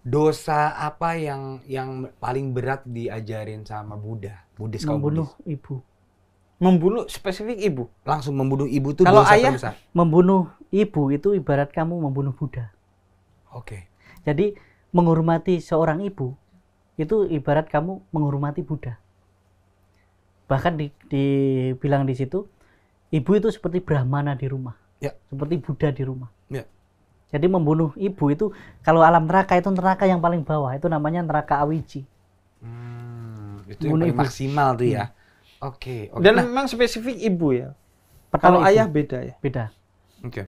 dosa apa yang yang paling berat diajarin sama Buddha? Buddhis membunuh Buddhis. ibu. Membunuh spesifik ibu. Langsung membunuh ibu itu kalau dosa ayah terbesar. membunuh ibu itu ibarat kamu membunuh Buddha. Oke. Okay. Jadi menghormati seorang ibu itu ibarat kamu menghormati Buddha. Bahkan di, dibilang di situ ibu itu seperti Brahmana di rumah. Ya. Seperti Buddha di rumah. Ya jadi membunuh ibu itu kalau alam neraka itu neraka yang paling bawah itu namanya neraka awiji. Hmm, itu membunuh yang ibu. maksimal tuh ya. Iya. Oke. Okay, okay. Dan nah, memang spesifik ibu ya. kalau ibu. ayah beda ya. Beda. Oke. Okay.